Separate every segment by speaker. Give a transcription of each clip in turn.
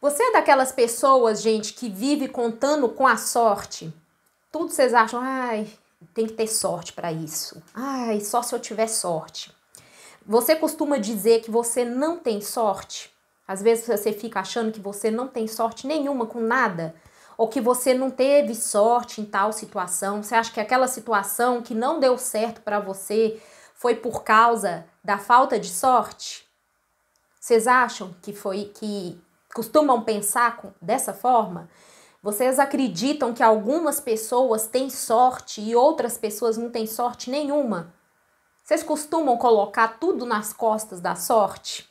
Speaker 1: Você é daquelas pessoas, gente, que vive contando com a sorte? Tudo vocês acham, ai, tem que ter sorte para isso. Ai, só se eu tiver sorte. Você costuma dizer que você não tem sorte? Às vezes você fica achando que você não tem sorte nenhuma com nada, ou que você não teve sorte em tal situação. Você acha que aquela situação que não deu certo para você foi por causa da falta de sorte? Vocês acham que foi que costumam pensar com, dessa forma? Vocês acreditam que algumas pessoas têm sorte e outras pessoas não têm sorte nenhuma? Vocês costumam colocar tudo nas costas da sorte?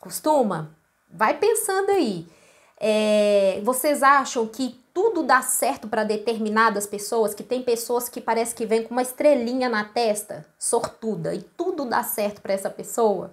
Speaker 1: Costuma? Vai pensando aí. É, vocês acham que tudo dá certo para determinadas pessoas? Que tem pessoas que parece que vêm com uma estrelinha na testa, sortuda, e tudo dá certo para essa pessoa?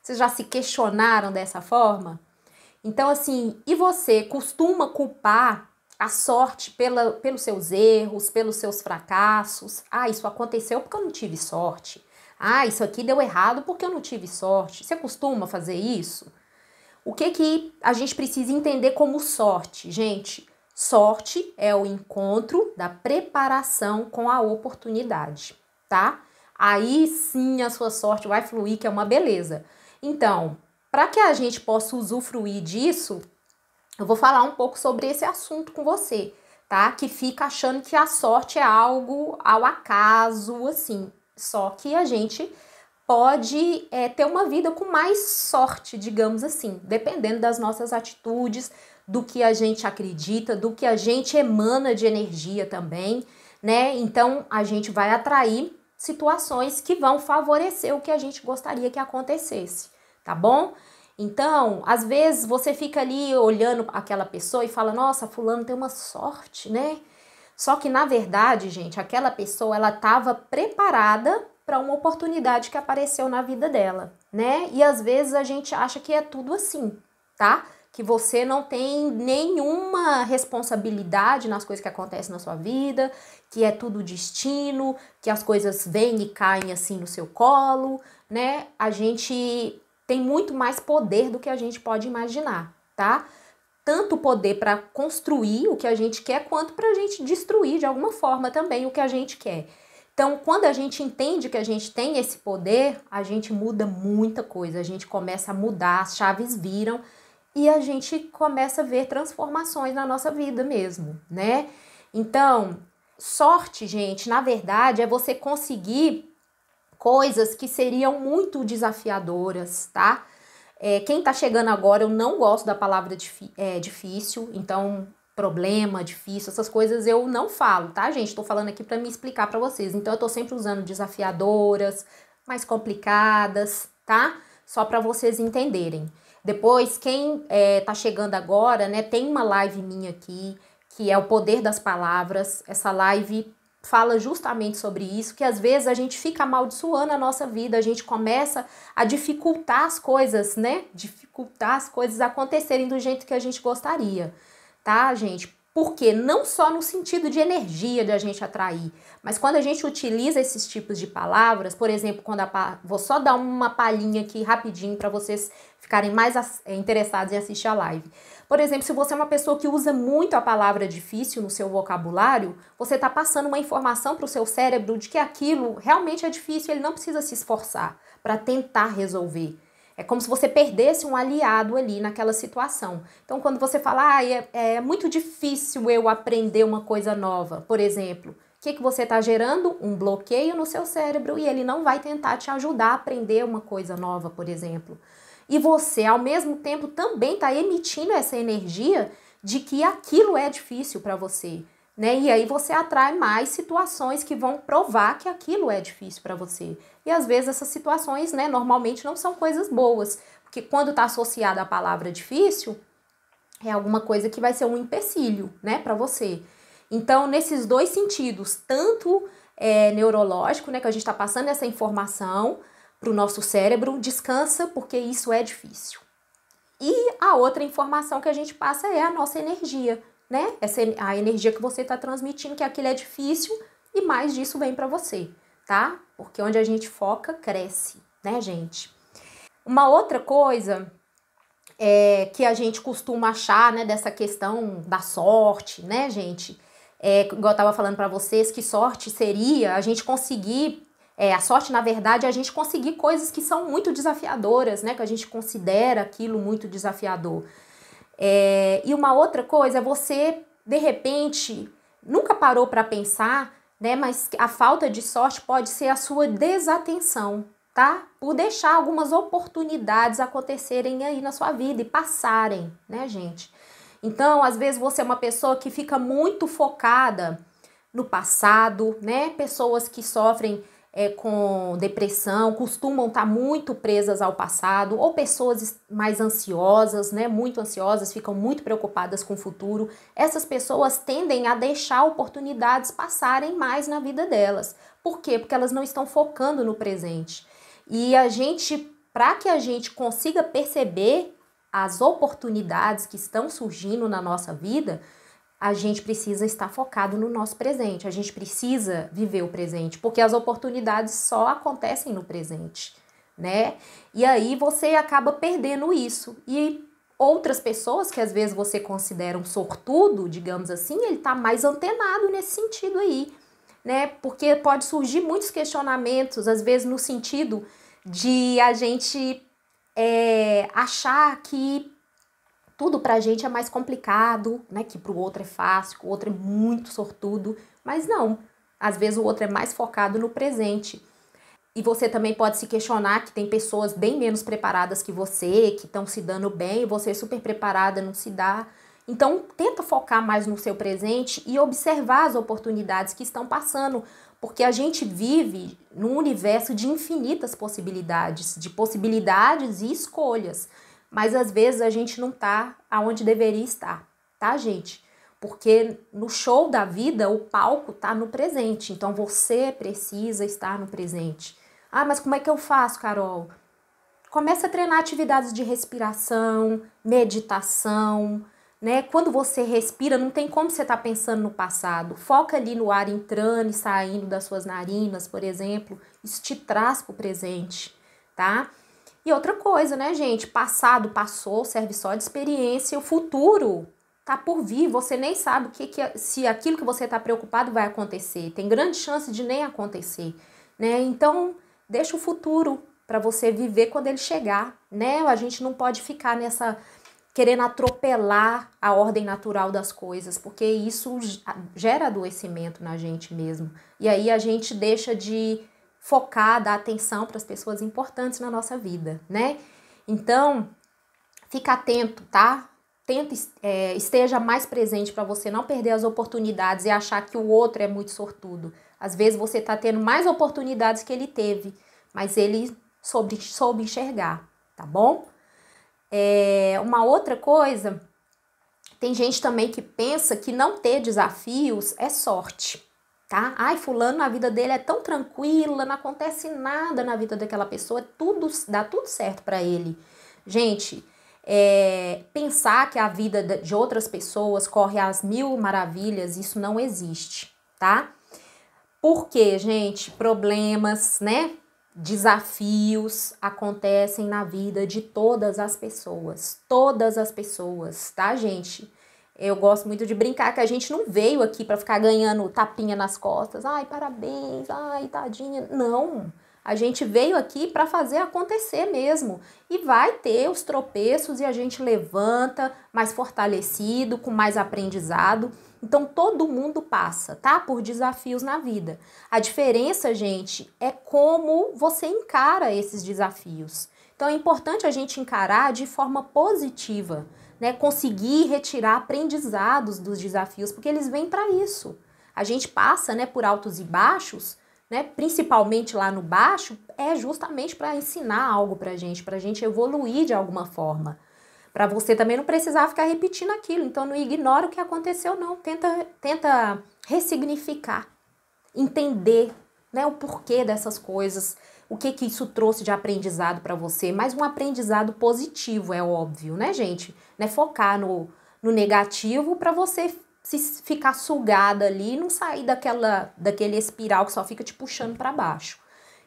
Speaker 1: Vocês já se questionaram dessa forma? Então, assim, e você costuma culpar a sorte pela, pelos seus erros, pelos seus fracassos? Ah, isso aconteceu porque eu não tive sorte. Ah, isso aqui deu errado porque eu não tive sorte. Você costuma fazer isso? O que que a gente precisa entender como sorte, gente? Sorte é o encontro da preparação com a oportunidade, tá? Aí sim a sua sorte vai fluir, que é uma beleza. Então, para que a gente possa usufruir disso, eu vou falar um pouco sobre esse assunto com você, tá? Que fica achando que a sorte é algo ao acaso, assim. Só que a gente pode é, ter uma vida com mais sorte, digamos assim, dependendo das nossas atitudes, do que a gente acredita, do que a gente emana de energia também, né? Então a gente vai atrair situações que vão favorecer o que a gente gostaria que acontecesse tá bom? Então, às vezes você fica ali olhando aquela pessoa e fala: "Nossa, fulano tem uma sorte, né?" Só que na verdade, gente, aquela pessoa ela estava preparada para uma oportunidade que apareceu na vida dela, né? E às vezes a gente acha que é tudo assim, tá? Que você não tem nenhuma responsabilidade nas coisas que acontecem na sua vida, que é tudo destino, que as coisas vêm e caem assim no seu colo, né? A gente tem muito mais poder do que a gente pode imaginar, tá? Tanto poder para construir o que a gente quer, quanto para a gente destruir de alguma forma também o que a gente quer. Então, quando a gente entende que a gente tem esse poder, a gente muda muita coisa, a gente começa a mudar, as chaves viram e a gente começa a ver transformações na nossa vida mesmo, né? Então, sorte, gente, na verdade, é você conseguir coisas que seriam muito desafiadoras, tá? É, quem tá chegando agora, eu não gosto da palavra é, difícil, então problema, difícil, essas coisas eu não falo, tá, gente? Tô falando aqui para me explicar para vocês. Então eu tô sempre usando desafiadoras, mais complicadas, tá? Só para vocês entenderem. Depois, quem é, tá chegando agora, né, tem uma live minha aqui, que é o poder das palavras. Essa live fala justamente sobre isso, que às vezes a gente fica amaldiçoando a nossa vida, a gente começa a dificultar as coisas, né? Dificultar as coisas acontecerem do jeito que a gente gostaria, tá, gente? Porque não só no sentido de energia de a gente atrair, mas quando a gente utiliza esses tipos de palavras, por exemplo, quando a vou só dar uma palhinha aqui rapidinho para vocês ficarem mais eh, interessados em assistir a live. Por exemplo, se você é uma pessoa que usa muito a palavra difícil no seu vocabulário, você está passando uma informação para o seu cérebro de que aquilo realmente é difícil, ele não precisa se esforçar para tentar resolver. É como se você perdesse um aliado ali naquela situação. Então, quando você fala, ah, é, é muito difícil eu aprender uma coisa nova, por exemplo, o que, que você está gerando? Um bloqueio no seu cérebro e ele não vai tentar te ajudar a aprender uma coisa nova, por exemplo. E você, ao mesmo tempo, também está emitindo essa energia de que aquilo é difícil para você né? E aí você atrai mais situações que vão provar que aquilo é difícil para você. E às vezes essas situações, né, normalmente não são coisas boas, porque quando está associada a palavra difícil, é alguma coisa que vai ser um empecilho, né, para você. Então, nesses dois sentidos, tanto é, neurológico, né, que a gente está passando essa informação para o nosso cérebro, descansa porque isso é difícil. E a outra informação que a gente passa é a nossa energia, né? Essa a energia que você está transmitindo, que aquilo é difícil e mais disso vem para você, tá? Porque onde a gente foca, cresce, né, gente? Uma outra coisa é, que a gente costuma achar, né, dessa questão da sorte, né, gente? É, igual eu tava falando para vocês, que sorte seria a gente conseguir é, a sorte, na verdade, é a gente conseguir coisas que são muito desafiadoras, né? Que a gente considera aquilo muito desafiador. É, e uma outra coisa, você de repente nunca parou para pensar, né? Mas a falta de sorte pode ser a sua desatenção, tá? Por deixar algumas oportunidades acontecerem aí na sua vida e passarem, né, gente? Então, às vezes você é uma pessoa que fica muito focada no passado, né? Pessoas que sofrem é, com depressão costumam estar tá muito presas ao passado, ou pessoas mais ansiosas, né, muito ansiosas, ficam muito preocupadas com o futuro. Essas pessoas tendem a deixar oportunidades passarem mais na vida delas. Por quê? Porque elas não estão focando no presente. E a gente, para que a gente consiga perceber as oportunidades que estão surgindo na nossa vida, a gente precisa estar focado no nosso presente, a gente precisa viver o presente, porque as oportunidades só acontecem no presente, né? E aí você acaba perdendo isso. E outras pessoas que às vezes você considera um sortudo, digamos assim, ele está mais antenado nesse sentido aí, né? Porque pode surgir muitos questionamentos, às vezes no sentido de a gente é, achar que tudo pra gente é mais complicado, né? Que pro outro é fácil, o outro é muito sortudo. Mas não, às vezes o outro é mais focado no presente. E você também pode se questionar que tem pessoas bem menos preparadas que você, que estão se dando bem, você é super preparada, não se dá. Então, tenta focar mais no seu presente e observar as oportunidades que estão passando, porque a gente vive num universo de infinitas possibilidades, de possibilidades e escolhas mas às vezes a gente não tá aonde deveria estar, tá, gente? Porque no show da vida o palco tá no presente, então você precisa estar no presente. Ah, mas como é que eu faço, Carol? Começa a treinar atividades de respiração, meditação, né? Quando você respira, não tem como você estar tá pensando no passado. Foca ali no ar entrando e saindo das suas narinas, por exemplo. Isso te traz para o presente, tá? E outra coisa, né, gente? Passado passou, serve só de experiência. O futuro tá por vir. Você nem sabe que, que se aquilo que você está preocupado vai acontecer. Tem grande chance de nem acontecer, né? Então, deixa o futuro para você viver quando ele chegar, né? A gente não pode ficar nessa querendo atropelar a ordem natural das coisas, porque isso gera adoecimento na gente mesmo. E aí a gente deixa de focar, dar atenção para as pessoas importantes na nossa vida, né? Então, fica atento, tá? Tenta, é, esteja mais presente para você não perder as oportunidades e achar que o outro é muito sortudo. Às vezes você está tendo mais oportunidades que ele teve, mas ele soube, soube enxergar, tá bom? É, uma outra coisa, tem gente também que pensa que não ter desafios é sorte tá? Ai, fulano, a vida dele é tão tranquila, não acontece nada na vida daquela pessoa, é tudo dá tudo certo para ele. Gente, é, pensar que a vida de outras pessoas corre às mil maravilhas, isso não existe, tá? Porque, gente, problemas, né? Desafios acontecem na vida de todas as pessoas, todas as pessoas, tá, gente? Eu gosto muito de brincar que a gente não veio aqui para ficar ganhando tapinha nas costas. Ai, parabéns, ai, tadinha. Não. A gente veio aqui para fazer acontecer mesmo. E vai ter os tropeços e a gente levanta mais fortalecido, com mais aprendizado. Então todo mundo passa, tá? Por desafios na vida. A diferença, gente, é como você encara esses desafios. Então é importante a gente encarar de forma positiva né, conseguir retirar aprendizados dos desafios, porque eles vêm para isso. A gente passa né, por altos e baixos, né, principalmente lá no baixo, é justamente para ensinar algo para a gente, para a gente evoluir de alguma forma. Para você também não precisar ficar repetindo aquilo. Então, não ignora o que aconteceu, não. Tenta, tenta ressignificar, entender né, o porquê dessas coisas, o que que isso trouxe de aprendizado para você, mas um aprendizado positivo, é óbvio, né, gente? né focar no, no negativo para você se ficar sugada ali e não sair daquela, daquele espiral que só fica te puxando para baixo.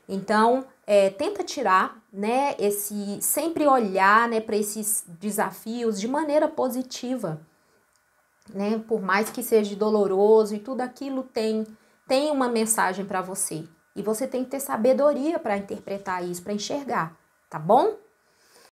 Speaker 1: Então, é, tenta tirar, né, esse sempre olhar, né, para esses desafios de maneira positiva, né? Por mais que seja doloroso e tudo aquilo tem tem uma mensagem para você. E você tem que ter sabedoria para interpretar isso, para enxergar, tá bom?